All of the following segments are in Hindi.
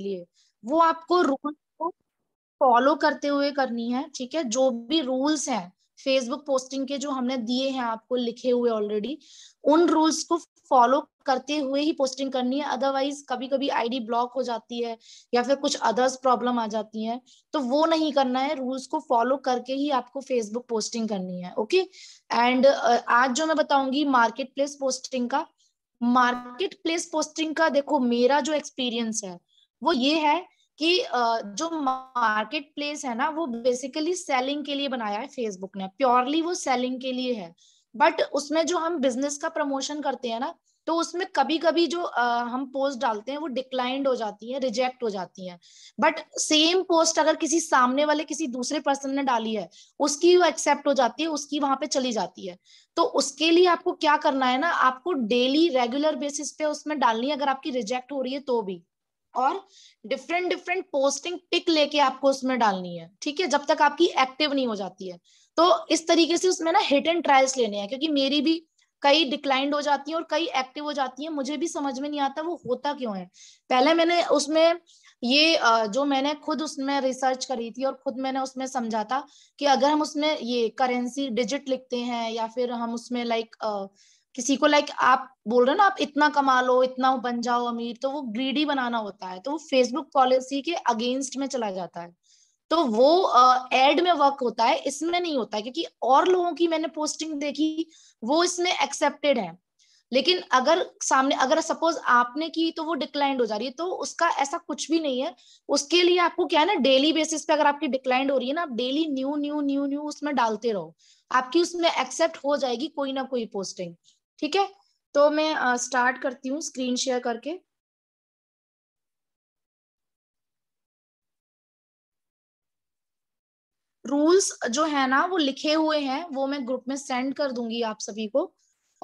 लिए वो आपको रूल को फॉलो करते हुए करनी है ठीक है जो भी रूल्स हैं फेसबुक पोस्टिंग के जो हमने दिए हैं आपको लिखे हुए ऑलरेडी उन रूल्स को फॉलो करते हुए ही पोस्टिंग करनी है अदरवाइज कभी कभी आईडी ब्लॉक हो जाती है या फिर कुछ अदर्स प्रॉब्लम आ जाती है तो वो नहीं करना है रूल्स को फॉलो करके ही आपको फेसबुक पोस्टिंग करनी है ओके एंड आज जो मैं बताऊंगी मार्केट प्लेस पोस्टिंग का मार्केट प्लेस पोस्टिंग का देखो मेरा जो एक्सपीरियंस है वो ये है कि जो मार्केट प्लेस है ना वो बेसिकली सेलिंग के लिए बनाया है फेसबुक ने प्योरली वो सेलिंग के लिए है बट उसमें जो हम बिजनेस का प्रमोशन करते हैं ना तो उसमें कभी कभी जो हम पोस्ट डालते हैं वो डिक्लाइंड हो जाती है रिजेक्ट हो जाती है बट सेम पोस्ट अगर किसी सामने वाले किसी दूसरे पर्सन ने डाली है उसकी वो एक्सेप्ट हो जाती है उसकी वहां पे चली जाती है तो उसके लिए आपको क्या करना है ना आपको डेली रेगुलर बेसिस पे उसमें डालनी है अगर आपकी रिजेक्ट हो रही है तो भी और डिफरेंट डिफरेंट पोस्टिंग पिक लेके आपको उसमें डालनी है ठीक है जब तक आपकी एक्टिव नहीं हो जाती है तो इस तरीके से उसमें ना हिट एंड ट्रायल्स लेने हैं क्योंकि मेरी भी कई डिक्लाइंड हो जाती है और कई एक्टिव हो जाती है मुझे भी समझ में नहीं आता वो होता क्यों है पहले मैंने उसमें ये जो मैंने खुद उसमें रिसर्च करी थी और खुद मैंने उसमें समझा था कि अगर हम उसमें ये करेंसी डिजिट लिखते हैं या फिर हम उसमें लाइक किसी को लाइक आप बोल रहे हो ना आप इतना कमा लो इतना बन जाओ अमीर तो वो ग्रीडी बनाना होता है तो वो फेसबुक पॉलिसी के अगेंस्ट में चला जाता है तो वो एड uh, में वर्क होता है इसमें नहीं होता है क्योंकि और लोगों की मैंने पोस्टिंग देखी वो इसमें एक्सेप्टेड है लेकिन अगर सामने अगर सपोज आपने की तो वो डिक्लाइंड हो जा रही है तो उसका ऐसा कुछ भी नहीं है उसके लिए आपको क्या है ना डेली बेसिस पे अगर आपकी डिक्लाइंड हो रही है ना आप daily new new new new उसमें डालते रहो आपकी उसमें एक्सेप्ट हो जाएगी कोई ना कोई पोस्टिंग ठीक है तो मैं स्टार्ट uh, करती हूँ स्क्रीन शेयर करके रूल्स जो है ना वो लिखे हुए हैं वो मैं ग्रुप में सेंड कर दूंगी आप सभी को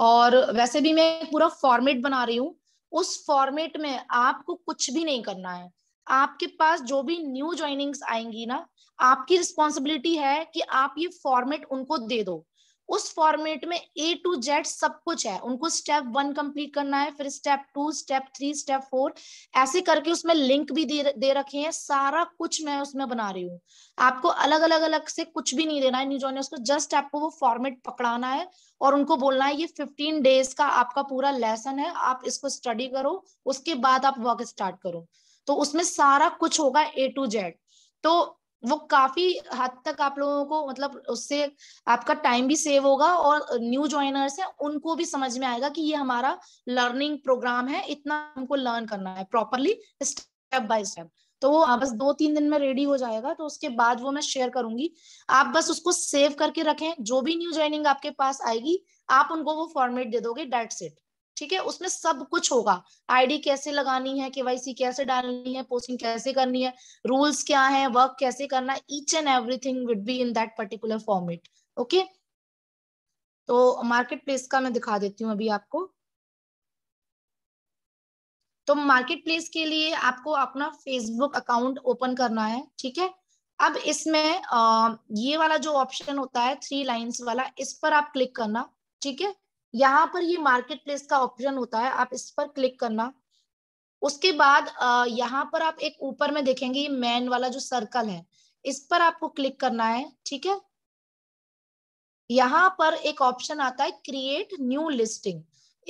और वैसे भी मैं पूरा फॉर्मेट बना रही हूँ उस फॉर्मेट में आपको कुछ भी नहीं करना है आपके पास जो भी न्यू ज्वाइनिंग्स आएंगी ना आपकी रिस्पॉन्सिबिलिटी है कि आप ये फॉर्मेट उनको दे दो उस फॉर्मेट में ए टू जेड सब कुछ है उनको स्टेप वन कंप्लीट करना है फिर step two step three step four ऐसे करके उसमें लिंक भी दे दे रखे हैं सारा कुछ मैं उसमें बना रही हूँ आपको अलग अलग अलग से कुछ भी नहीं देना है न्यूज ऑन उसको जस्ट आपको वो फॉर्मेट पकड़ाना है और उनको बोलना है ये फिफ्टीन डेज का आपका पूरा लेसन है आप इसको स्टडी करो उसके बाद आप वर्क स्टार्ट करो तो उसमें सारा कुछ होगा ए टू जेड तो वो काफी हद तक आप लोगों को मतलब उससे आपका टाइम भी सेव होगा और न्यू ज्वाइनर्स हैं उनको भी समझ में आएगा कि ये हमारा लर्निंग प्रोग्राम है इतना हमको लर्न करना है प्रॉपरली स्टेप बाय स्टेप तो वो हाँ, बस दो तीन दिन में रेडी हो जाएगा तो उसके बाद वो मैं शेयर करूंगी आप बस उसको सेव करके रखें जो भी न्यू ज्वाइनिंग आपके पास आएगी आप उनको वो फॉर्मेट दे दोगे डेट सेट ठीक है उसमें सब कुछ होगा आईडी कैसे लगानी है केवाईसी कैसे डालनी है पोस्टिंग कैसे करनी है रूल्स क्या है वर्क कैसे करना each and everything would be in that particular format okay तो मार्केट प्लेस का मैं दिखा देती हूँ अभी आपको तो मार्केट प्लेस के लिए आपको अपना फेसबुक अकाउंट ओपन करना है ठीक है अब इसमें ये वाला जो ऑप्शन होता है थ्री लाइंस वाला इस पर आप क्लिक करना ठीक है यहाँ पर ये मार्केट प्लेस का ऑप्शन होता है आप इस पर क्लिक करना उसके बाद यहाँ पर आप एक ऊपर में देखेंगे ये मैन वाला जो सर्कल है इस पर आपको क्लिक करना है ठीक है यहाँ पर एक ऑप्शन आता है क्रिएट न्यू लिस्टिंग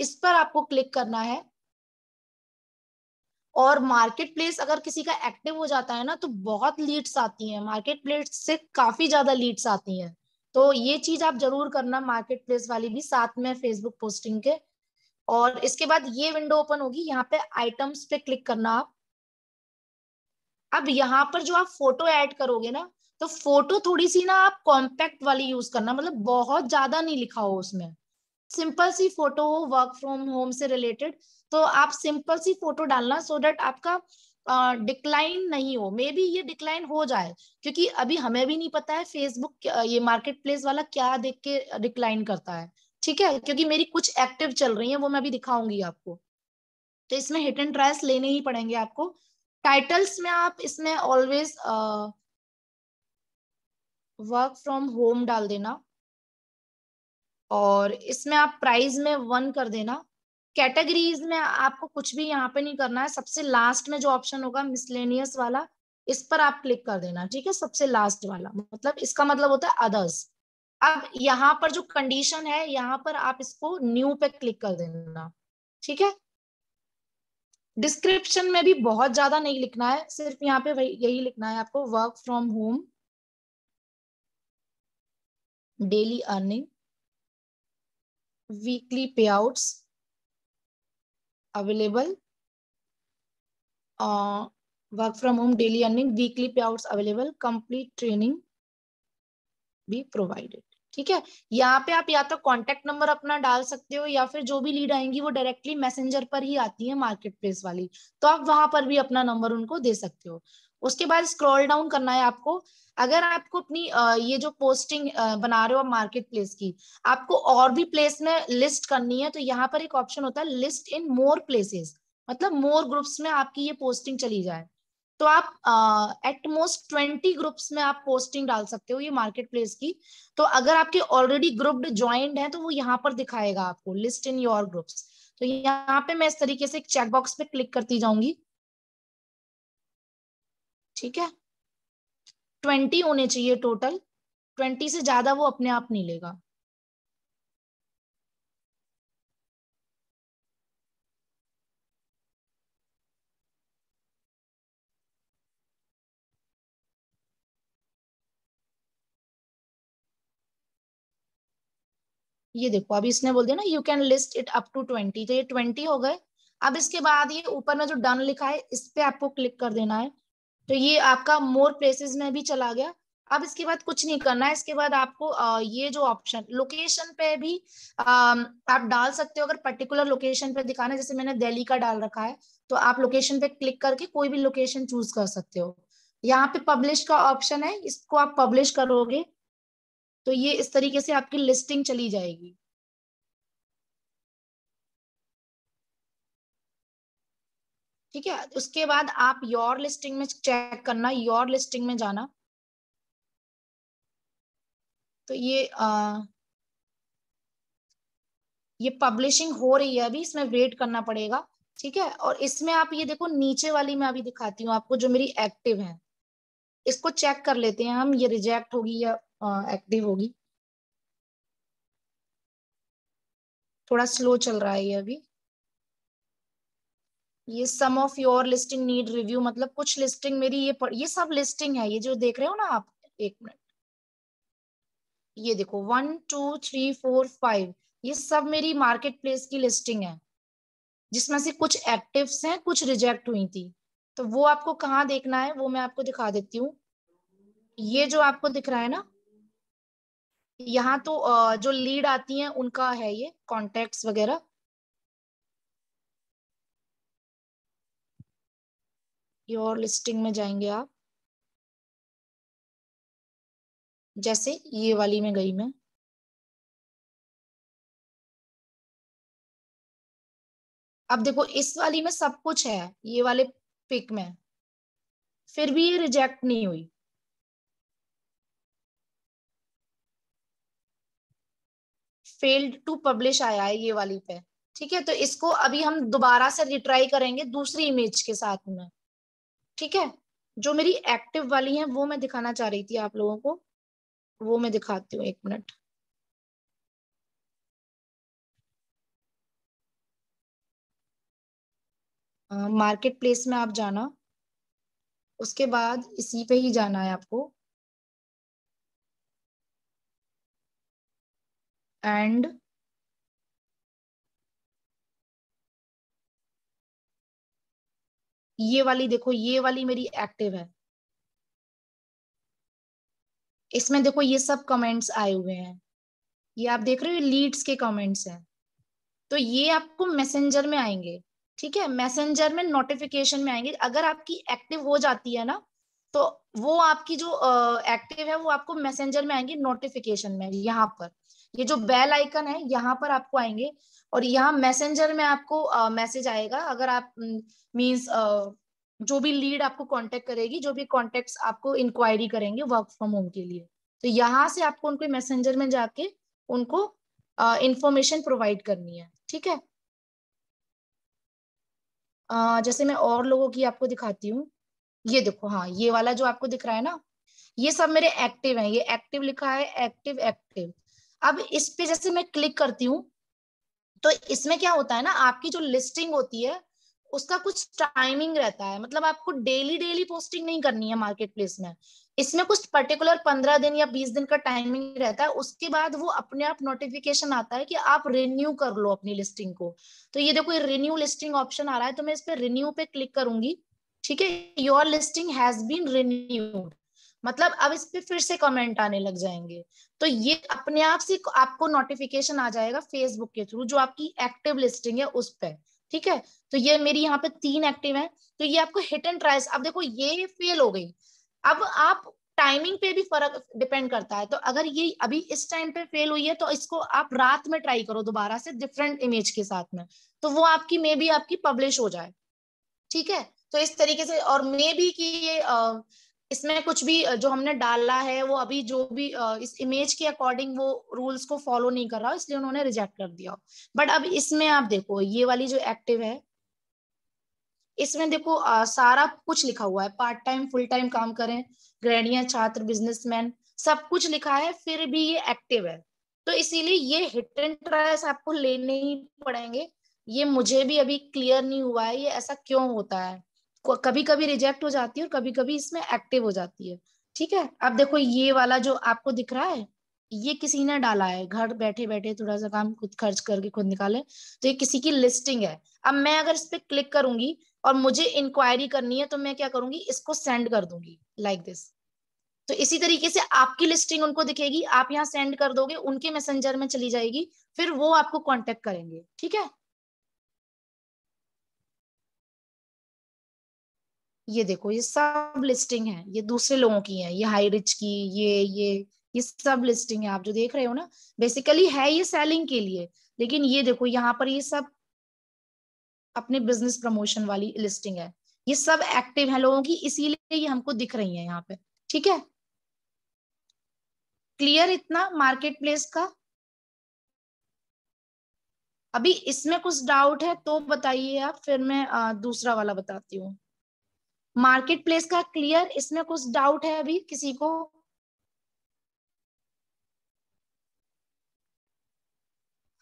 इस पर आपको क्लिक करना है और मार्केट प्लेस अगर किसी का एक्टिव हो जाता है ना तो बहुत लीड्स आती हैं मार्केट प्लेस से काफी ज्यादा लीड्स आती हैं तो ये चीज आप जरूर करना मार्केट प्लेस वाली भी साथ में फेसबुक पोस्टिंग के और इसके बाद ये विंडो ओपन होगी यहाँ पे आइटम्स पे क्लिक करना आप अब यहाँ पर जो आप फोटो ऐड करोगे ना तो फोटो थोड़ी सी ना आप कॉम्पैक्ट वाली यूज करना मतलब बहुत ज्यादा नहीं लिखा हो उसमें सिंपल सी फोटो हो वर्क फ्रॉम होम से रिलेटेड तो आप सिंपल सी फोटो डालना सो so डेट आपका डिक्लाइन uh, नहीं हो मे बी ये डिक्लाइन हो जाए क्योंकि अभी हमें भी नहीं पता है फेसबुक ये मार्केट प्लेस वाला क्या देख के डिक्लाइन करता है ठीक है क्योंकि मेरी कुछ एक्टिव चल रही है वो मैं अभी दिखाऊंगी आपको तो इसमें हिट एंड ट्रायल्स लेने ही पड़ेंगे आपको टाइटल्स में आप इसमें ऑलवेज वर्क फ्रॉम होम डाल देना और इसमें आप प्राइस में वन कर देना कैटेगरीज में आपको कुछ भी यहाँ पे नहीं करना है सबसे लास्ट में जो ऑप्शन होगा मिसलेनियस वाला इस पर आप क्लिक कर देना ठीक है सबसे लास्ट वाला मतलब इसका मतलब होता है अदर्स अब यहाँ पर जो कंडीशन है यहाँ पर आप इसको न्यू पे क्लिक कर देना ठीक है डिस्क्रिप्शन में भी बहुत ज्यादा नहीं लिखना है सिर्फ यहाँ पे वही यही लिखना है आपको work from home daily earning weekly payouts available. Uh, work from home, daily earning, weekly payouts available, complete training be provided. ठीक है यहाँ पे आप या तो कॉन्टेक्ट नंबर अपना डाल सकते हो या फिर जो भी लीड आएंगी वो डायरेक्टली मैसेंजर पर ही आती है मार्केट प्लेस वाली तो आप वहां पर भी अपना नंबर उनको दे सकते हो उसके बाद स्क्रॉल डाउन करना है आपको अगर आपको अपनी ये जो पोस्टिंग बना रहे हो आप मार्केट प्लेस की आपको और भी प्लेस में लिस्ट करनी है तो यहाँ पर एक ऑप्शन होता है लिस्ट इन मोर प्लेसेस मतलब मोर ग्रुप्स में आपकी ये पोस्टिंग चली जाए तो आप एटमोस्ट ट्वेंटी ग्रुप्स में आप पोस्टिंग डाल सकते हो ये मार्केट प्लेस की तो अगर आपके ऑलरेडी ग्रुप्ड ज्वाइंट है तो वो यहाँ पर दिखाएगा आपको लिस्ट इन योर ग्रुप्स तो यहाँ पे मैं इस तरीके से एक चेकबॉक्स पे क्लिक करती जाऊंगी ठीक है ट्वेंटी होने चाहिए टोटल ट्वेंटी से ज्यादा वो अपने आप नहीं लेगा ये देखो अभी इसने बोल दिया ना you can list it up to twenty तो ये ट्वेंटी हो गए अब इसके बाद ये ऊपर में जो डन लिखा है इस पे आपको क्लिक कर देना है तो ये आपका मोर प्लेसेस में भी चला गया अब इसके बाद कुछ नहीं करना है इसके बाद आपको ये जो ऑप्शन लोकेशन पे भी आप डाल सकते हो अगर पर्टिकुलर लोकेशन पे दिखाना है जैसे मैंने दिल्ली का डाल रखा है तो आप लोकेशन पे क्लिक करके कोई भी लोकेशन चूज कर सकते हो यहाँ पे पब्लिश का ऑप्शन है इसको आप पब्लिश करोगे तो ये इस तरीके से आपकी लिस्टिंग चली जाएगी ठीक है उसके बाद आप योर लिस्टिंग में चेक करना योर लिस्टिंग में जाना तो ये आ, ये पब्लिशिंग हो रही है अभी इसमें वेट करना पड़ेगा ठीक है और इसमें आप ये देखो नीचे वाली मैं अभी दिखाती हूँ आपको जो मेरी एक्टिव है इसको चेक कर लेते हैं हम ये रिजेक्ट होगी या एक्टिव होगी थोड़ा स्लो चल रहा है ये अभी ये some of your listing need review मतलब कुछ लिस्टिंग मेरी ये पर, ये सब लिस्टिंग है ये जो देख रहे हो ना आप एक मिनट ये देखो one two three four five ये सब मेरी मार्केट प्लेस की लिस्टिंग है जिसमें से कुछ एक्टिव्स हैं कुछ रिजेक्ट हुई थी तो वो आपको कहाँ देखना है वो मैं आपको दिखा देती हूँ ये जो आपको दिख रहा है ना यहाँ तो जो लीड आती हैं उनका है ये कॉन्टेक्ट वगैरह योर लिस्टिंग में जाएंगे आप जैसे ये वाली में गई मैं अब देखो इस वाली में सब कुछ है ये वाले पिक में फिर भी ये रिजेक्ट नहीं हुई फेल्ड टू पब्लिश आया है ये वाली पे ठीक है तो इसको अभी हम दोबारा से रिट्राई करेंगे दूसरी इमेज के साथ में ठीक है जो मेरी एक्टिव वाली है वो मैं दिखाना चाह रही थी आप लोगों को वो मैं दिखाती हूँ एक मिनट मार्केट प्लेस में आप जाना उसके बाद इसी पे ही जाना है आपको एंड ये वाली देखो ये वाली मेरी एक्टिव है इसमें देखो ये सब कमेंट्स आए हुए हैं ये आप देख रहे हो लीड्स के कमेंट्स हैं तो ये आपको मैसेंजर में आएंगे ठीक है मैसेंजर में नोटिफिकेशन में आएंगे अगर आपकी एक्टिव हो जाती है ना तो वो आपकी जो एक्टिव uh, है वो आपको मैसेंजर में आएंगे नोटिफिकेशन में यहाँ पर ये जो बेल आइकन है यहाँ पर आपको आएंगे और यहाँ मैसेंजर में आपको मैसेज uh, आएगा अगर आप मीन्स uh, जो भी लीड आपको कांटेक्ट करेगी जो भी कॉन्टेक्ट आपको इंक्वायरी करेंगे वर्क फ्रॉम होम के लिए तो यहाँ से आपको उनके मैसेंजर में जाके उनको इंफॉर्मेशन प्रोवाइड करनी है ठीक है जैसे मैं और लोगों की आपको दिखाती हूँ ये देखो हाँ ये वाला जो आपको दिख रहा है ना ये सब मेरे एक्टिव है ये एक्टिव लिखा है एक्टिव एक्टिव अब इस पे जैसे मैं क्लिक करती हूँ तो इसमें क्या होता है ना आपकी जो लिस्टिंग होती है उसका कुछ टाइमिंग रहता है मतलब आपको डेली डेली पोस्टिंग नहीं करनी है मार्केट प्लेस में इसमें कुछ पर्टिकुलर पंद्रह दिन या बीस दिन का टाइमिंग रहता है उसके बाद वो अपने आप नोटिफिकेशन आता है कि आप रिन्यू कर लो अपनी लिस्टिंग को तो ये देखो ये रिन्यू लिस्टिंग ऑप्शन आ रहा है तो मैं इस पर रिन्यू पे क्लिक करूंगी ठीक है your listing has been renewed मतलब अब इस पर फिर से कमेंट आने लग जाएंगे तो ये अपने आप से आपको नोटिफिकेशन आ जाएगा फेसबुक के थ्रू जो आपकी एक्टिव लिस्टिंग है उस पर ठीक है तो ये मेरी यहाँ पे तीन एक्टिव है तो ये आपको हिट एंड ट्राइस अब देखो ये फेल हो गई अब आप टाइमिंग पे भी फर्क डिपेंड करता है तो अगर ये अभी इस टाइम पे फेल हुई है तो इसको आप रात में ट्राई करो दोबारा से डिफरेंट इमेज के साथ में तो वो आपकी मे बी आपकी पब्लिश हो जाए ठीक है तो इस तरीके से और मे भी कि ये इसमें कुछ भी जो हमने डाला है वो अभी जो भी इस इमेज के अकॉर्डिंग वो रूल्स को फॉलो नहीं कर रहा इसलिए उन्होंने रिजेक्ट कर दिया बट अब इसमें आप देखो ये वाली जो एक्टिव है इसमें देखो आ, सारा कुछ लिखा हुआ है पार्ट टाइम फुल टाइम काम करें ग्रहणिया छात्र बिजनेसमैन सब कुछ लिखा है फिर भी ये एक्टिव है तो इसीलिए ये हिट एंड ट्रायल्स आपको लेने ही पड़ेंगे ये मुझे भी अभी क्लियर नहीं हुआ है ये ऐसा क्यों होता है कभी कभी रिजेक्ट हो जाती है और कभी कभी इसमें एक्टिव हो जाती है ठीक है अब देखो ये वाला जो आपको दिख रहा है ये किसी ने डाला है घर बैठे बैठे थोड़ा सा काम खुद खर्च करके खुद निकाले तो ये किसी की लिस्टिंग है अब मैं अगर इस पर क्लिक करूंगी और मुझे इंक्वायरी करनी है तो मैं क्या करूंगी इसको सेंड कर दूंगी लाइक like दिस तो इसी तरीके से आपकी लिस्टिंग उनको दिखेगी आप यहाँ सेंड कर दोगे उनके मैसेंजर में चली जाएगी फिर वो आपको कॉन्टेक्ट करेंगे ठीक है ये देखो ये सब लिस्टिंग है ये दूसरे लोगों की है ये हाई रिच की ये ये ये सब लिस्टिंग है आप जो देख रहे हो ना बेसिकली है ये सेलिंग के लिए लेकिन ये देखो यहाँ पर ये सब अपने बिजनेस प्रमोशन वाली लिस्टिंग है ये सब एक्टिव है लोगों की इसीलिए ये हमको दिख रही है यहाँ पे ठीक है क्लियर इतना मार्केट प्लेस का अभी इसमें कुछ डाउट है तो बताइए आप फिर मैं दूसरा वाला बताती हूँ मार्केट प्लेस का क्लियर इसमें कुछ डाउट है अभी किसी को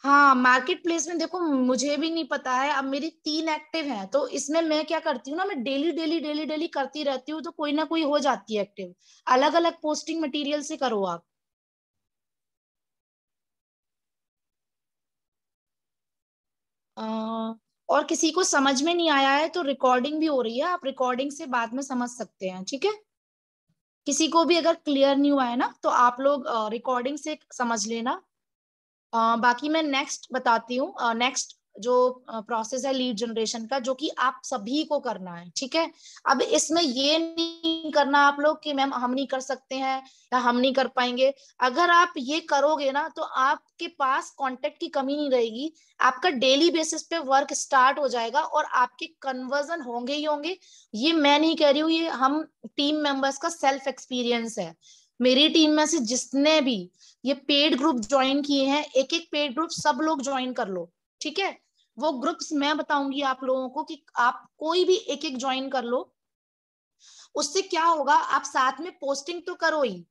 हाँ मार्केट प्लेस में देखो मुझे भी नहीं पता है अब मेरी तीन एक्टिव हैं तो इसमें मैं क्या करती हूँ ना मैं डेली डेली डेली डेली करती रहती हूँ तो कोई ना कोई हो जाती है एक्टिव अलग अलग पोस्टिंग मटेरियल से करो आप आ, और किसी को समझ में नहीं आया है तो रिकॉर्डिंग भी हो रही है आप रिकॉर्डिंग से बाद में समझ सकते हैं ठीक है किसी को भी अगर क्लियर नहीं हुआ है ना तो आप लोग रिकॉर्डिंग से समझ लेना आ, बाकी मैं नेक्स्ट बताती हूँ नेक्स्ट जो प्रोसेस है लीड जनरेशन का जो कि आप सभी को करना है ठीक है अब इसमें ये नहीं करना आप लोग कि मैम हम नहीं कर सकते हैं या हम नहीं कर पाएंगे अगर आप ये करोगे ना तो आपके पास कांटेक्ट की कमी नहीं रहेगी आपका डेली बेसिस पे वर्क स्टार्ट हो जाएगा और आपके कन्वर्जन होंगे ही होंगे ये मैं नहीं कह रही हूँ ये हम टीम मेंबर्स का सेल्फ एक्सपीरियंस है मेरी टीम में से जिसने भी ये पेड ग्रुप ज्वाइन किए हैं एक एक पेड ग्रुप सब लोग ज्वाइन कर लो ठीक है वो ग्रुप्स मैं बताऊंगी आप लोगों को कि आप कोई भी एक एक ज्वाइन कर लो उससे क्या होगा आप साथ में पोस्टिंग तो करो ही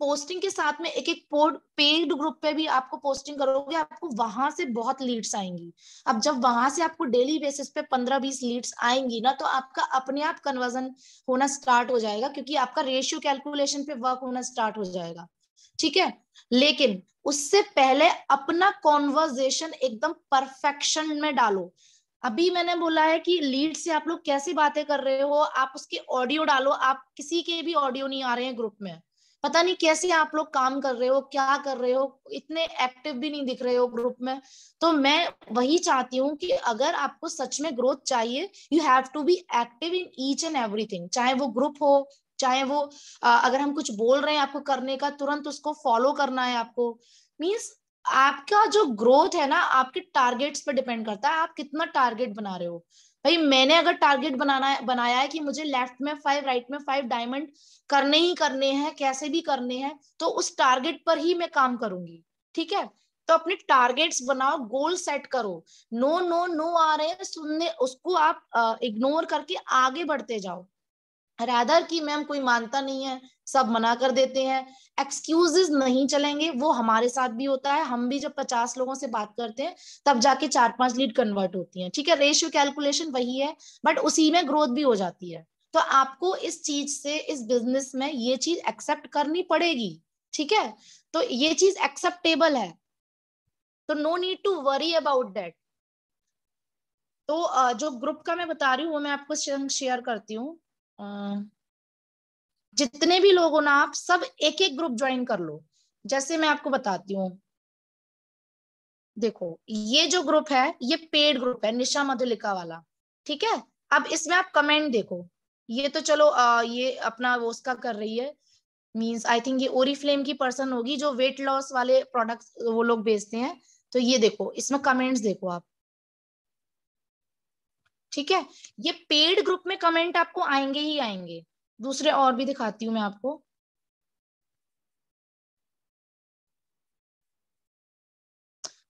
पोस्टिंग के साथ में एक एक पोड पेड ग्रुप पे भी आपको पोस्टिंग करोगे आपको वहां से बहुत लीड्स आएंगी अब जब वहां से आपको डेली बेसिस पे पंद्रह बीस लीड्स आएंगी ना तो आपका अपने आप कन्वर्जन होना स्टार्ट हो जाएगा क्योंकि आपका रेशियो कैलकुलेशन पे वर्क होना स्टार्ट हो जाएगा ठीक है लेकिन उससे पहले अपना कॉन्वर्जेशन एकदम परफेक्शन में डालो अभी मैंने बोला है कि लीड से आप लोग कैसी बातें कर रहे हो आप उसके ऑडियो डालो आप किसी के भी ऑडियो नहीं आ रहे हैं ग्रुप में पता नहीं कैसे आप लोग काम कर रहे हो क्या कर रहे हो इतने एक्टिव भी नहीं दिख रहे हो ग्रुप में तो मैं वही चाहती हूँ कि अगर आपको सच में ग्रोथ चाहिए you have to be active in each and everything चाहे वो ग्रुप हो चाहे वो अगर हम कुछ बोल रहे हैं आपको करने का तुरंत उसको फॉलो करना है आपको मीन्स आपका जो ग्रोथ है ना आपके टारगेट्स पर डिपेंड करता है आप कितना टारगेट बना रहे हो भाई मैंने अगर टारगेट बनाना बनाया है कि मुझे लेफ्ट में फाइव राइट में फाइव डायमंड करने ही करने हैं कैसे भी करने हैं तो उस टारगेट पर ही मैं काम करूंगी ठीक है तो अपने टारगेट्स बनाओ गोल सेट करो नो नो नो आ रहे हैं सुनने उसको आप इग्नोर करके आगे बढ़ते जाओ रैदर की मैम कोई मानता नहीं है सब मना कर देते हैं एक्सक्यूजेज नहीं चलेंगे वो हमारे साथ भी होता है हम भी जब पचास लोगों से बात करते हैं तब जाके चार पांच लीड कन्वर्ट होती हैं ठीक है रेशियो कैलकुलेशन वही है बट उसी में ग्रोथ भी हो जाती है तो आपको इस चीज से इस बिजनेस में ये चीज एक्सेप्ट करनी पड़ेगी ठीक है तो ये चीज एक्सेप्टेबल है तो no need to worry about that तो जो ग्रुप का मैं बता रही हूँ वो मैं आपको शेयर करती हूँ जितने भी लोग हो ना आप सब एक एक ग्रुप ज्वाइन कर लो जैसे मैं आपको बताती हूँ देखो ये जो ग्रुप है ये पेड ग्रुप है निशा मधुलिका वाला ठीक है अब इसमें आप कमेंट देखो ये तो चलो आ, ये अपना वो उसका कर रही है मीन्स आई थिंक ये ओरी फ्लेम की पर्सन होगी जो वेट लॉस वाले प्रोडक्ट वो लोग बेचते हैं तो ये देखो इसमें कमेंट्स देखो आप ठीक है ये पेड ग्रुप में कमेंट आपको आएंगे ही आएंगे दूसरे और भी दिखाती हूं मैं आपको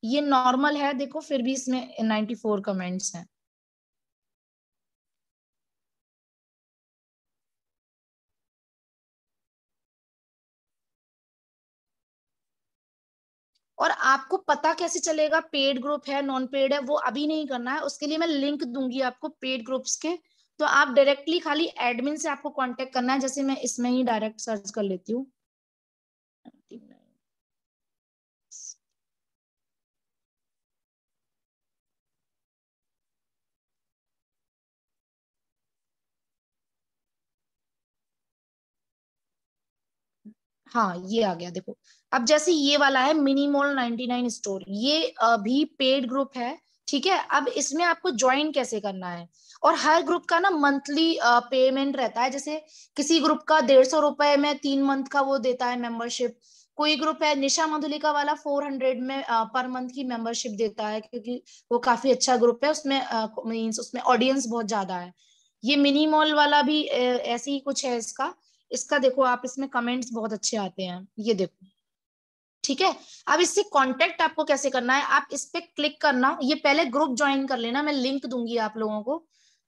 ये नॉर्मल है देखो फिर भी इसमें 94 कमेंट्स हैं और आपको पता कैसे चलेगा पेड ग्रुप है नॉन पेड है वो अभी नहीं करना है उसके लिए मैं लिंक दूंगी आपको पेड ग्रुप्स के तो आप डायरेक्टली खाली एडमिन से आपको कांटेक्ट करना है जैसे मैं इसमें ही डायरेक्ट सर्च कर लेती हूँ हाँ ये आ गया देखो अब जैसे ये वाला है मिनिमोल नाइन स्टोर ये भी पेड ग्रुप है ठीक है अब इसमें आपको ज्वाइन कैसे करना है और हर ग्रुप का ना मंथली पेमेंट रहता है जैसे किसी ग्रुप का डेढ़ सौ रुपए में तीन मंथ का वो देता है मेंबरशिप कोई ग्रुप है निशा मधुलिका वाला फोर हंड्रेड में पर मंथ की मेंबरशिप देता है क्योंकि वो काफी अच्छा ग्रुप है उसमें मीन्स उसमें ऑडियंस बहुत ज्यादा है ये मिनी मॉल वाला भी ऐसे ही कुछ है इसका इसका देखो आप इसमें कमेंट्स बहुत अच्छे आते हैं ये देखो ठीक है अब इससे कांटेक्ट आपको कैसे करना है आप इस पर क्लिक करना ये पहले ग्रुप ज्वाइन कर लेना मैं लिंक दूंगी आप लोगों को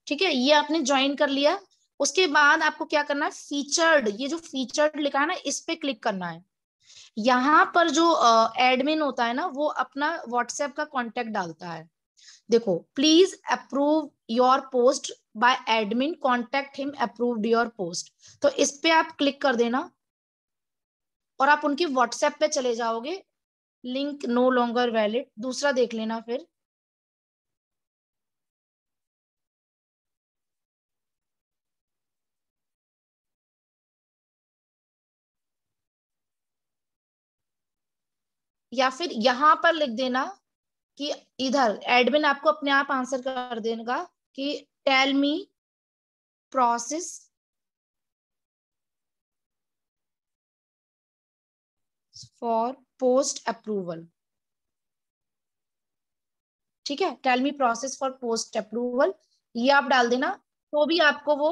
ठीक है ये आपने ज्वाइन कर लिया उसके बाद आपको क्या करना है फीचर्ड ये जो फीचर्ड लिखा है ना इस पे क्लिक करना है यहाँ पर जो एडमिन होता है ना वो अपना व्हाट्सएप का कॉन्टेक्ट डालता है देखो please approve your post by admin contact him approved your post तो इस पे आप क्लिक कर देना और आप उनकी व्हाट्सएप पे चले जाओगे लिंक नो लॉन्गर वैलिड दूसरा देख लेना फिर या फिर यहां पर लिख देना कि इधर एडमिन आपको अपने आप आंसर कर देगा कि tell me process for post approval ठीक है tell me process for post approval ये आप डाल देना तो भी आपको वो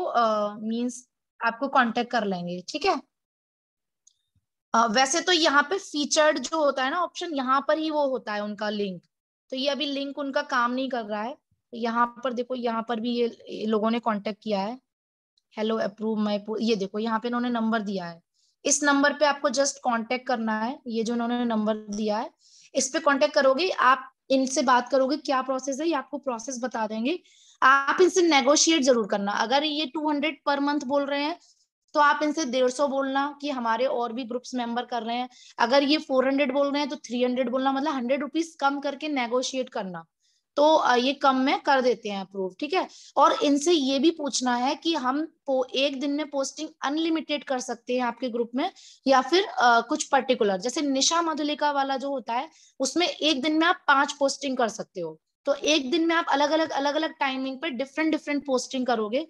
मींस uh, आपको कांटेक्ट कर लेंगे ठीक है uh, वैसे तो यहाँ पे फीचर्ड जो होता है ना ऑप्शन यहाँ पर ही वो होता है उनका लिंक तो ये अभी लिंक उनका काम नहीं कर रहा है यहाँ पर देखो यहाँ पर भी ये लोगों ने कांटेक्ट किया है हेलो अप्रूव माई ये देखो यहाँ पे इन्होंने नंबर दिया है इस नंबर पे आपको जस्ट कांटेक्ट करना है ये जो इन्होंने नंबर दिया है इस पे कांटेक्ट करोगे आप इनसे बात करोगे क्या प्रोसेस है ये आपको प्रोसेस बता देंगे आप इनसे नेगोशिएट जरूर करना अगर ये हंड्रेड पर मंथ बोल रहे हैं तो आप इनसे डेढ़ सौ बोलना कि हमारे और भी ग्रुप्स मेंबर कर रहे हैं अगर ये फोर हंड्रेड बोल रहे हैं तो थ्री हंड्रेड बोलना मतलब हंड्रेड रुपीज कम करके नेगोशिएट करना तो ये कम में कर देते हैं अप्रूव ठीक है और इनसे ये भी पूछना है कि हम एक दिन में पोस्टिंग अनलिमिटेड कर सकते हैं आपके ग्रुप में या फिर आ, कुछ पर्टिकुलर जैसे निशा मधुलिका वाला जो होता है उसमें एक दिन में आप पांच पोस्टिंग कर सकते हो तो एक दिन में आप अलग अलग अलग अलग टाइमिंग पर डिफरेंट डिफरेंट पोस्टिंग करोगे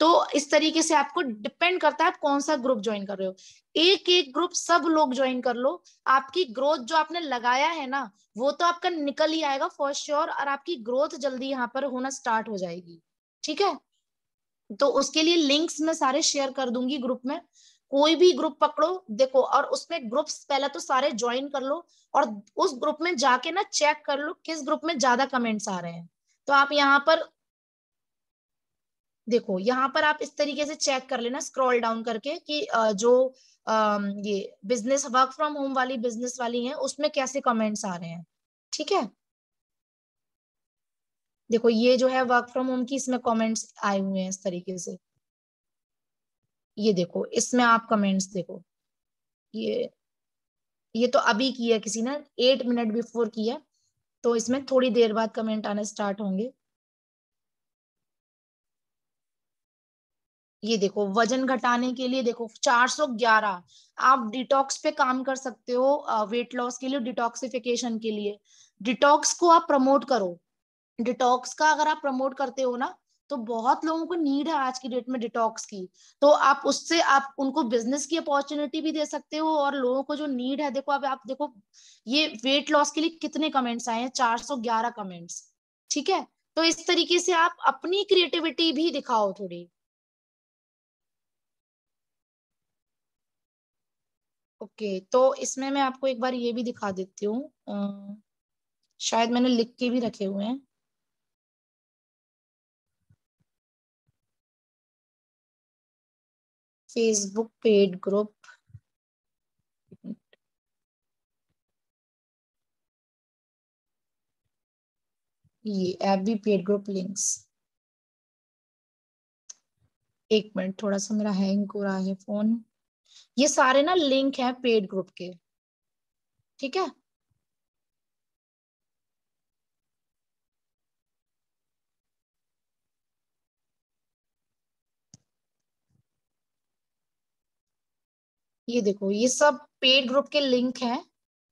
तो इस तरीके से आपको डिपेंड करता है आप कौन सा ग्रुप ज्वाइन कर रहे हो एक एक ग्रुप सब लोग ज्वाइन कर लो आपकी ग्रोथ जो आपने लगाया है ना वो तो आपका निकल ही आएगा फॉर श्योर और आपकी ग्रोथ जल्दी यहाँ पर होना स्टार्ट हो जाएगी ठीक है तो उसके लिए लिंक्स मैं सारे शेयर कर दूंगी ग्रुप में कोई भी ग्रुप पकड़ो देखो और उसमें ग्रुप्स पहले तो सारे ज्वाइन कर लो और उस ग्रुप में जाके ना चेक कर लो किस ग्रुप में ज्यादा कमेंट्स आ रहे हैं तो आप यहाँ पर देखो यहाँ पर आप इस तरीके से चेक कर लेना स्क्रॉल डाउन करके कि जो ये बिजनेस वर्क फ्रॉम होम वाली बिजनेस वाली है उसमें कैसे कमेंट्स आ रहे हैं ठीक है देखो ये जो है वर्क फ्रॉम होम की इसमें कमेंट्स आए हुए हैं इस तरीके से ये देखो इसमें आप कमेंट्स देखो ये ये तो अभी किया किसी ने एट मिनट बिफोर किया तो इसमें थोड़ी देर बाद कमेंट आने स्टार्ट होंगे ये देखो वजन घटाने के लिए देखो 411 आप डिटॉक्स पे काम कर सकते हो वेट लॉस के लिए डिटॉक्सिफिकेशन के लिए डिटॉक्स को आप प्रमोट करो डिटॉक्स का अगर आप प्रमोट करते हो ना तो बहुत लोगों को नीड है आज की डेट में डिटॉक्स की तो आप उससे आप उनको बिजनेस की अपॉर्चुनिटी भी दे सकते हो और लोगों को जो नीड है देखो अब आप देखो ये वेट लॉस के लिए कितने कमेंट्स आए हैं चार कमेंट्स ठीक है तो इस तरीके से आप अपनी क्रिएटिविटी भी दिखाओ थोड़ी ओके तो इसमें मैं आपको एक बार ये भी दिखा देती हूँ शायद मैंने लिख के भी रखे हुए हैं फेसबुक पेड ग्रुप ये एप भी पेड ग्रुप लिंक्स एक मिनट थोड़ा सा मेरा हैंग हो रहा है फोन ये सारे ना लिंक हैं पेड ग्रुप के ठीक है ये देखो ये सब पेड ग्रुप के लिंक है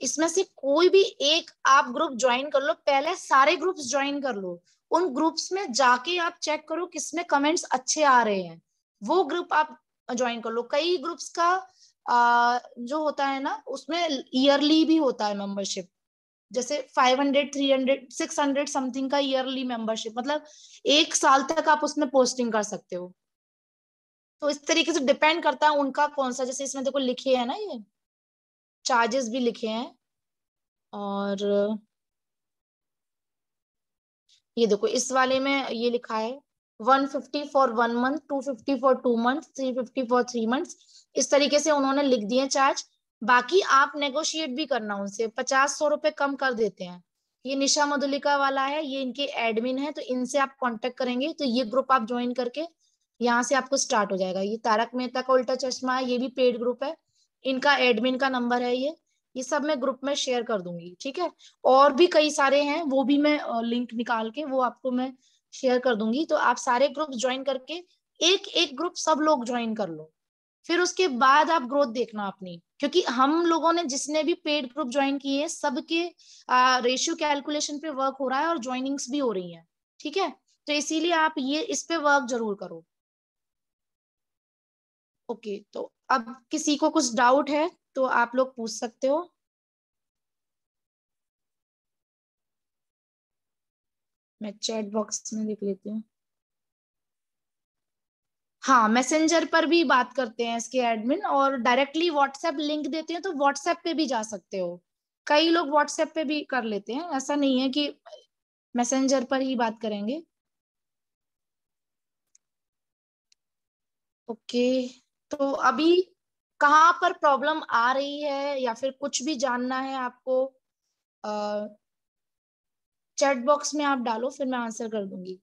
इसमें से कोई भी एक आप ग्रुप ज्वाइन कर लो पहले सारे ग्रुप्स ज्वाइन कर लो उन ग्रुप्स में जाके आप चेक करो किसमें कमेंट्स अच्छे आ रहे हैं वो ग्रुप आप ज्वाइन कर लो कई ग्रुप्स का आ, जो होता है ना उसमें ईयरली भी होता है मेंबरशिप जैसे 500, 300, 600 समथिंग का ईयरली मेंबरशिप मतलब एक साल तक आप उसमें पोस्टिंग कर सकते हो तो इस तरीके से डिपेंड करता है उनका कौन सा जैसे इसमें देखो लिखे है ना ये चार्जेस भी लिखे हैं और ये देखो इस वाले में ये लिखा है 150 for one month 250 for two month 350 for three month इस तरीके से उन्होंने लिख दिए चार्ज बाकी आप नेगोशिएट भी करना उनसे पचास सौ रुपए कम कर देते हैं ये निशा मधुलिका वाला है ये इनके एडमिन है तो इनसे आप कांटेक्ट करेंगे तो ये ग्रुप आप ज्वाइन करके यहाँ से आपको स्टार्ट हो जाएगा ये तारक मेहता का उल्टा चश्मा है ये भी पेड ग्रुप है इनका एडमिन का नंबर है ये ये सब मैं ग्रुप में शेयर कर दूंगी ठीक है और भी कई सारे हैं वो भी मैं लिंक निकाल के वो आपको मैं शेयर कर दूंगी तो आप सारे ग्रुप ज्वाइन करके एक एक ग्रुप सब लोग ज्वाइन कर लो फिर उसके बाद आप ग्रोथ देखना अपनी क्योंकि हम लोगों ने जिसने भी पेड ग्रुप ज्वाइन किए हैं सबके रेशियो कैलकुलेशन पे वर्क हो रहा है और ज्वाइनिंग्स भी हो रही हैं ठीक है तो इसीलिए आप ये इस पे वर्क जरूर करो ओके तो अब किसी को कुछ डाउट है तो आप लोग पूछ सकते हो मैं चैट बॉक्स में लिख लेती हूँ हाँ मैसेंजर पर भी बात करते हैं इसके एडमिन और डायरेक्टली व्हाट्सएप लिंक देते हैं तो व्हाट्सएप पे भी जा सकते हो कई लोग व्हाट्सएप पे भी कर लेते हैं ऐसा नहीं है कि मैसेंजर पर ही बात करेंगे ओके okay. तो अभी कहाँ पर प्रॉब्लम आ रही है या फिर कुछ भी जानना है आपको चैट बॉक्स में आप डालो फिर मैं आंसर कर दूंगी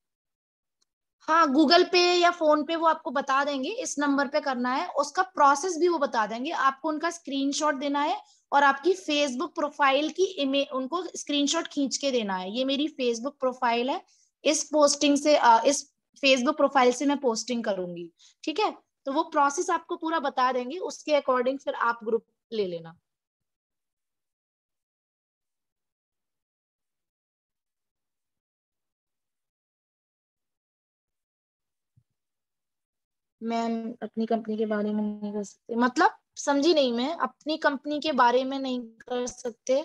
हाँ गूगल पे या फोन पे वो आपको बता देंगे इस नंबर पे करना है उसका प्रोसेस भी वो बता देंगे आपको उनका स्क्रीनशॉट देना है और आपकी फेसबुक प्रोफाइल की इमेज उनको स्क्रीनशॉट खींच के देना है ये मेरी फेसबुक प्रोफाइल है इस पोस्टिंग से इस फेसबुक प्रोफाइल से मैं पोस्टिंग करूंगी ठीक है तो वो प्रोसेस आपको पूरा बता देंगे उसके अकॉर्डिंग फिर आप ग्रुप ले लेना मैं अपनी कंपनी मतलब, के बारे में नहीं कर सकते मतलब समझी नहीं मैं अपनी कंपनी के बारे में नहीं कर सकते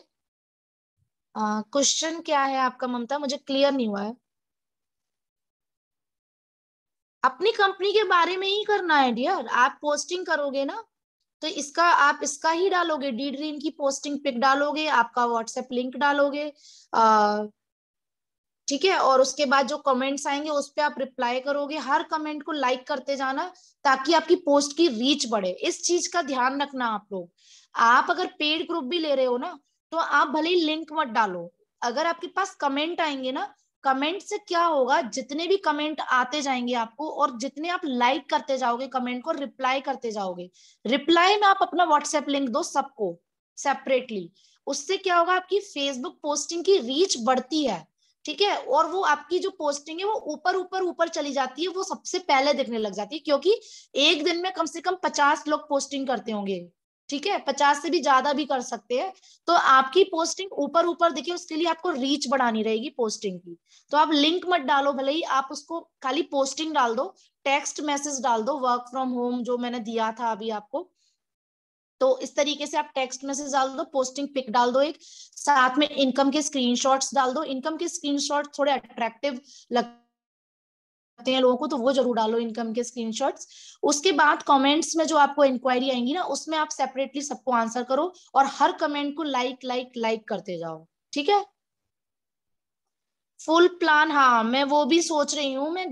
क्वेश्चन uh, क्या है आपका ममता मुझे क्लियर नहीं हुआ है अपनी कंपनी के बारे में ही करना है डियर आप पोस्टिंग करोगे ना तो इसका आप इसका ही डालोगे डी ड्रीम की पोस्टिंग पिक डालोगे आपका व्हाट्सएप लिंक डालोगे uh, ठीक है और उसके बाद जो कमेंट्स आएंगे उस पर आप रिप्लाई करोगे हर कमेंट को लाइक करते जाना ताकि आपकी पोस्ट की रीच बढ़े इस चीज का ध्यान रखना आप लोग आप अगर पेड ग्रुप भी ले रहे हो ना तो आप भले ही लिंक मत डालो अगर आपके पास कमेंट आएंगे ना कमेंट से क्या होगा जितने भी कमेंट आते जाएंगे आपको और जितने आप लाइक करते जाओगे कमेंट को रिप्लाई करते जाओगे रिप्लाई में आप अपना व्हाट्सएप लिंक दो सबको सेपरेटली उससे क्या होगा आपकी फेसबुक पोस्टिंग की रीच बढ़ती है ठीक है और वो आपकी जो पोस्टिंग है वो ऊपर ऊपर ऊपर चली जाती है वो सबसे पहले देखने लग जाती है क्योंकि एक दिन में कम से कम पचास लोग पोस्टिंग करते होंगे ठीक है पचास से भी ज्यादा भी कर सकते हैं तो आपकी पोस्टिंग ऊपर ऊपर देखिए उसके लिए आपको रीच बढ़ानी रहेगी पोस्टिंग की तो आप लिंक मत डालो भले ही आप उसको खाली पोस्टिंग डाल दो टेक्स्ट मैसेज डाल दो वर्क फ्रॉम होम जो मैंने दिया था अभी आपको तो इस तरीके से आप टेक्स्ट मैसेज डाल दो पोस्टिंग पिक डाल दो एक साथ में इनकम के स्क्रीनशॉट्स डाल दो इनकम के स्क्रीनशॉट थोड़े अट्रैक्टिव लगते हैं लोगों को तो वो जरूर डालो इनकम के स्क्रीनशॉट्स उसके बाद कमेंट्स में जो आपको इंक्वायरी आएंगी ना उसमें आप सेपरेटली सबको आंसर करो और हर कमेंट को लाइक लाइक लाइक करते जाओ ठीक है फुल प्लान हाँ मैं वो भी सोच रही हूँ मैं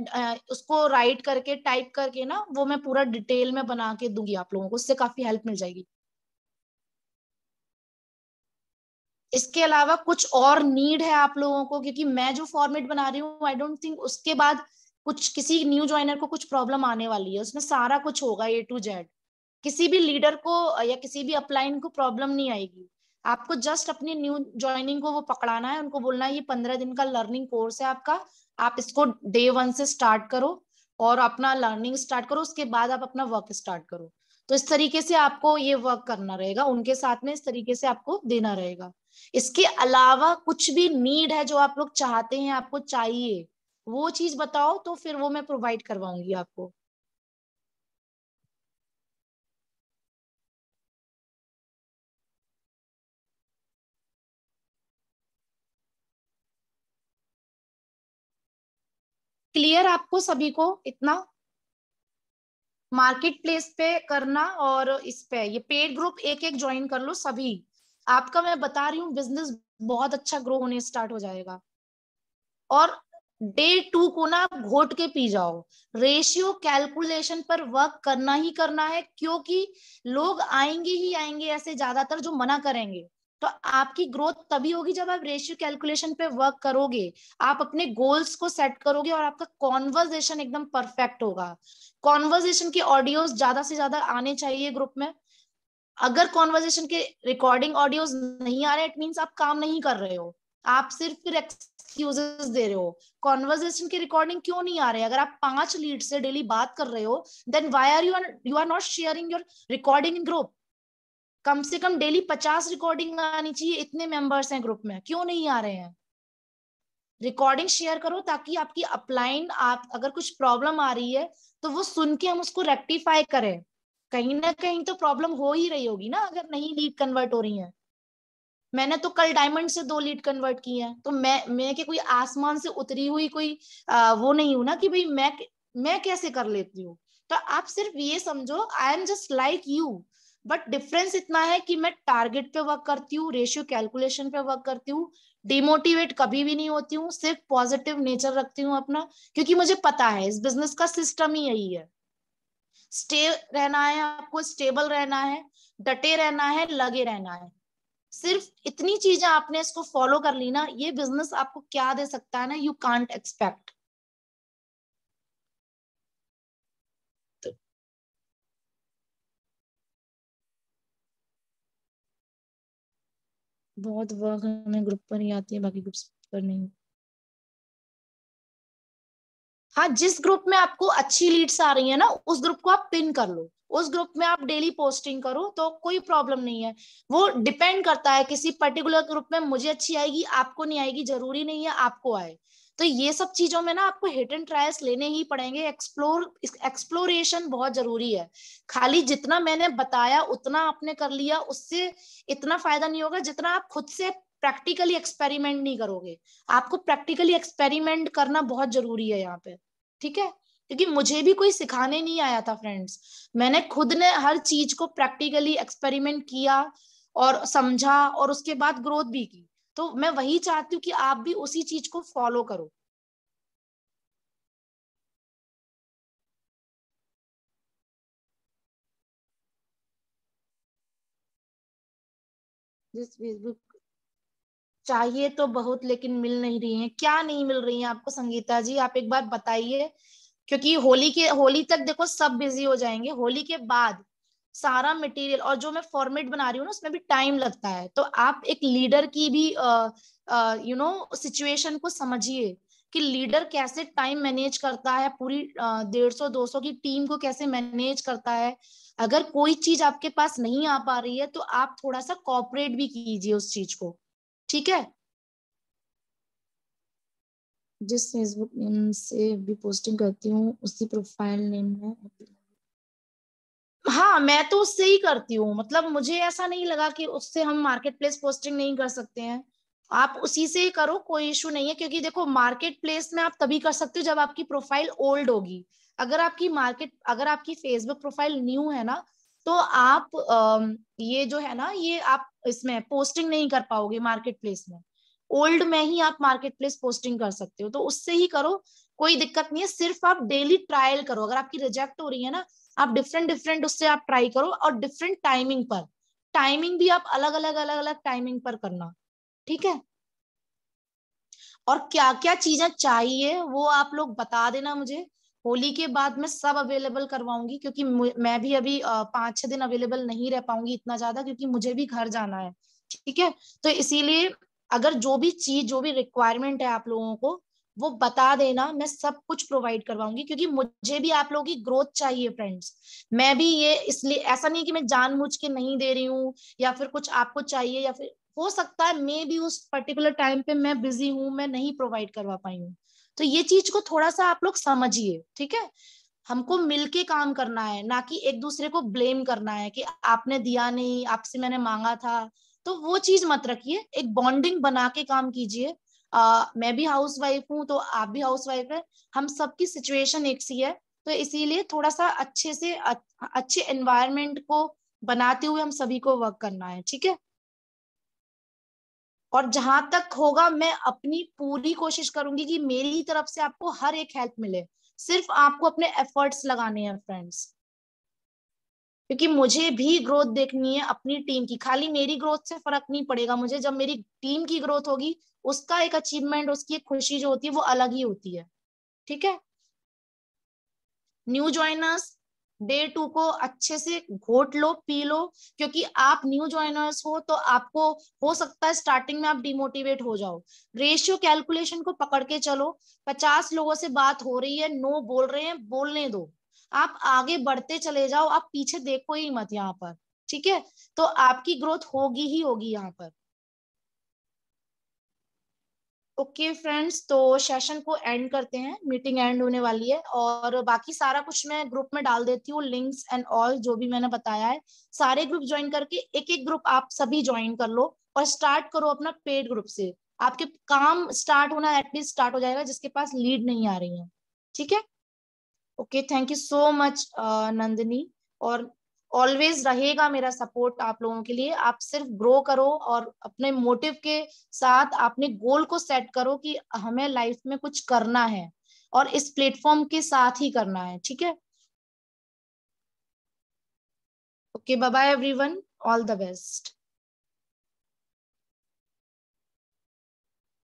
उसको राइट करके टाइप करके ना वो मैं पूरा डिटेल में बना के दूंगी आप लोगों को उससे काफी हेल्प मिल जाएगी इसके अलावा कुछ और नीड है आप लोगों को क्योंकि मैं जो फॉर्मेट बना रही हूँ आई डोंट थिंक उसके बाद कुछ किसी न्यू ज्वाइनर को कुछ प्रॉब्लम आने वाली है उसमें सारा कुछ होगा ए टू जेड किसी भी लीडर को या किसी भी अपलाइन को प्रॉब्लम नहीं आएगी आपको जस्ट अपने न्यू ज्वाइनिंग को वो पकड़ाना है उनको बोलना है ये पंद्रह दिन का लर्निंग कोर्स है आपका आप इसको डे वन से स्टार्ट करो और अपना लर्निंग स्टार्ट करो उसके बाद आप अपना वर्क स्टार्ट करो तो इस तरीके से आपको ये वर्क करना रहेगा उनके साथ में इस तरीके से आपको देना रहेगा इसके अलावा कुछ भी नीड है जो आप लोग चाहते हैं आपको चाहिए वो चीज बताओ तो फिर वो मैं प्रोवाइड करवाऊंगी आपको क्लियर आपको सभी को इतना मार्केट प्लेस पे करना और इस पे ये पेड ग्रुप एक एक ज्वाइन कर लो सभी आपका मैं बता रही हूँ बिजनेस बहुत अच्छा ग्रो होने स्टार्ट हो जाएगा और डे टू को ना घोट के पी जाओ रेशियो कैलकुलेशन पर वर्क करना ही करना है क्योंकि लोग आएंगे ही आएंगे ऐसे ज्यादातर जो मना करेंगे तो आपकी ग्रोथ तभी होगी जब आप रेशियो कैलकुलेशन पे वर्क करोगे आप अपने गोल्स को सेट करोगे और आपका कॉन्वर्जेशन एकदम परफेक्ट होगा कॉन्वर्जेशन के ऑडियोज ज्यादा से ज्यादा आने चाहिए ग्रुप में अगर कॉन्वर्जेशन के रिकॉर्डिंग ऑडियोज नहीं आ रहे इट मीन आप काम नहीं कर रहे हो आप सिर्फ फिर एक्सक्यूजेस दे रहे हो कॉन्वर्जेशन के रिकॉर्डिंग क्यों नहीं आ रहे अगर आप पांच लीड से डेली बात कर रहे हो then why are you you are not sharing your recording in group कम से कम डेली पचास रिकॉर्डिंग आनी चाहिए इतने मेंबर्स हैं ग्रुप में क्यों नहीं आ रहे हैं रिकॉर्डिंग शेयर करो ताकि आपकी अपलाइन आप अगर कुछ प्रॉब्लम आ रही है तो वो सुन के हम उसको रेक्टिफाई करें कहीं ना कहीं तो प्रॉब्लम हो ही रही होगी ना अगर नहीं लीड कन्वर्ट हो रही है मैंने तो कल डायमंड से दो लीड कन्वर्ट की है तो मैं मैं के कोई आसमान से उतरी हुई कोई आ, वो नहीं हूं ना कि भाई मैं मैं कैसे कर लेती हूँ तो आप सिर्फ ये समझो I am just like you but difference इतना है कि मैं टारगेट पे वर्क करती हूँ रेशियो कैलकुलेशन पे वर्क करती हूँ डिमोटिवेट कभी भी नहीं होती हूँ सिर्फ पॉजिटिव नेचर रखती हूँ अपना क्योंकि मुझे पता है इस बिजनेस का सिस्टम ही यही है स्टे रहना है आपको स्टेबल रहना है डटे रहना है लगे रहना है सिर्फ इतनी चीजें आपने इसको फॉलो कर ली ना ये बिजनेस आपको क्या दे सकता है ना यू कांट एक्सपेक्ट बहुत वर्क हमें ग्रुप पर ही आती है बाकी ग्रुप्स पर नहीं हाँ जिस ग्रुप में आपको अच्छी लीड्स आ रही है ना उस ग्रुप को आप पिन कर लो उस ग्रुप में आप डेली पोस्टिंग करो तो कोई प्रॉब्लम नहीं है वो डिपेंड करता है किसी पर्टिकुलर ग्रुप में मुझे अच्छी आएगी आपको नहीं आएगी जरूरी नहीं है आपको आए तो ये सब चीजों में ना आपको हिट एंड ट्रायल्स लेने ही पड़ेंगे एक्सप्लोर एक्सप्लोरेशन बहुत जरूरी है खाली जितना मैंने बताया उतना आपने कर लिया उससे इतना फायदा नहीं होगा जितना आप खुद से प्रैक्टिकली एक्सपेरिमेंट नहीं करोगे आपको प्रैक्टिकली एक्सपेरिमेंट करना बहुत जरूरी है यहाँ पे ठीक है क्योंकि मुझे भी कोई सिखाने नहीं आया था फ्रेंड्स मैंने खुद ने हर चीज को प्रैक्टिकली एक्सपेरिमेंट किया और समझा और उसके बाद ग्रोथ भी की तो मैं वही चाहती हूँ कि आप भी उसी चीज को फॉलो करो This Facebook चाहिए तो बहुत लेकिन मिल नहीं रही है क्या नहीं मिल रही है आपको संगीता जी आप एक बार बताइए क्योंकि होली के होली तक देखो सब बिजी हो जाएंगे होली के बाद सारा मटेरियल और जो मैं फॉर्मेट बना रही हूँ ना उसमें भी टाइम लगता है तो आप एक लीडर की भी यू नो सिचुएशन को समझिए कि लीडर कैसे टाइम मैनेज करता है पूरी डेढ़ सौ दो सौ की टीम को कैसे मैनेज करता है अगर कोई चीज आपके पास नहीं आ पा रही है तो आप थोड़ा सा कॉपरेट भी कीजिए उस चीज को ठीक है जिस फेसबुक नेम से भी पोस्टिंग करती हूँ उसी प्रोफाइल नेम में हाँ मैं तो उससे ही करती हूँ मतलब मुझे ऐसा नहीं लगा कि उससे हम मार्केट प्लेस पोस्टिंग नहीं कर सकते हैं आप उसी से ही करो कोई इशू नहीं है क्योंकि देखो मार्केट प्लेस में आप तभी कर सकते हो जब आपकी प्रोफाइल ओल्ड होगी अगर आपकी मार्केट अगर आपकी फेसबुक प्रोफाइल न्यू है ना तो आप ये जो है ना ये आप इसमें पोस्टिंग नहीं कर पाओगे मार्केट प्लेस में ओल्ड में ही आप मार्केट प्लेस पोस्टिंग कर सकते हो तो उससे ही करो कोई दिक्कत नहीं है सिर्फ आप डेली ट्रायल करो अगर आपकी रिजेक्ट हो रही है ना आप डिफरेंट डिफरेंट उससे आप ट्राई करो और डिफरेंट टाइमिंग पर टाइमिंग भी आप अलग अलग अलग अलग टाइमिंग पर करना ठीक है और क्या क्या चीजें चाहिए वो आप लोग बता देना मुझे होली के बाद मैं सब अवेलेबल करवाऊंगी क्योंकि मैं भी अभी पांच छह दिन अवेलेबल नहीं रह पाऊंगी इतना ज्यादा क्योंकि मुझे भी घर जाना है ठीक है तो इसीलिए अगर जो भी चीज जो भी रिक्वायरमेंट है आप लोगों को वो बता देना मैं सब कुछ प्रोवाइड करवाऊंगी क्योंकि मुझे भी आप लोगों की ग्रोथ चाहिए फ्रेंड्स मैं भी ये इसलिए ऐसा नहीं कि मैं जान मुझ के नहीं दे रही हूँ या फिर कुछ आपको चाहिए या फिर हो सकता है मैं भी उस पर्टिकुलर टाइम पे मैं बिजी हूँ मैं नहीं प्रोवाइड करवा पाई हूँ तो ये चीज को थोड़ा सा आप लोग समझिए ठीक है हमको मिलके काम करना है ना कि एक दूसरे को ब्लेम करना है कि आपने दिया नहीं आपसे मैंने मांगा था तो वो चीज मत रखिए एक बॉन्डिंग बना के काम कीजिए मैं भी हाउस वाइफ हूँ तो आप भी हाउस वाइफ है हम सबकी सिचुएशन एक सी है तो इसीलिए थोड़ा सा अच्छे से अच्छे एनवायरमेंट को बनाते हुए हम सभी को वर्क करना है ठीक है और जहां तक होगा मैं अपनी पूरी कोशिश करूंगी कि मेरी तरफ से आपको हर एक हेल्प मिले सिर्फ आपको अपने एफर्ट्स लगाने हैं फ्रेंड्स क्योंकि मुझे भी ग्रोथ देखनी है अपनी टीम की खाली मेरी ग्रोथ से फर्क नहीं पड़ेगा मुझे जब मेरी टीम की ग्रोथ होगी उसका एक अचीवमेंट उसकी एक खुशी जो होती है वो अलग ही होती है ठीक है न्यू ज्वाइनर्स डे टू को अच्छे से घोट लो पी लो क्योंकि आप न्यू ज्वाइनर्स हो तो आपको हो सकता है स्टार्टिंग में आप डिमोटिवेट हो जाओ रेशियो कैलकुलेशन को पकड़ के चलो पचास लोगों से बात हो रही है नो बोल रहे हैं बोलने दो आप आगे बढ़ते चले जाओ आप पीछे देखो ही मत यहाँ पर ठीक है तो आपकी ग्रोथ होगी ही होगी यहाँ पर ओके okay फ्रेंड्स तो सेशन को एंड करते हैं मीटिंग एंड होने वाली है और बाकी सारा कुछ मैं ग्रुप में डाल देती हूँ लिंक्स एंड ऑल जो भी मैंने बताया है सारे ग्रुप ज्वाइन करके एक एक ग्रुप आप सभी ज्वाइन कर लो और स्टार्ट करो अपना पेड ग्रुप से आपके काम स्टार्ट होना एटलीस्ट स्टार्ट हो जाएगा जिसके पास लीड नहीं आ रही है ठीक है okay thank you so much Nandini और ऑलवेज रहेगा मेरा सपोर्ट आप लोगों के लिए आप सिर्फ ग्रो करो और अपने मोटिव के साथ अपने गोल को सेट करो कि हमें लाइफ में कुछ करना है और इस प्लेटफॉर्म के साथ ही करना है ठीक है okay bye everyone all the best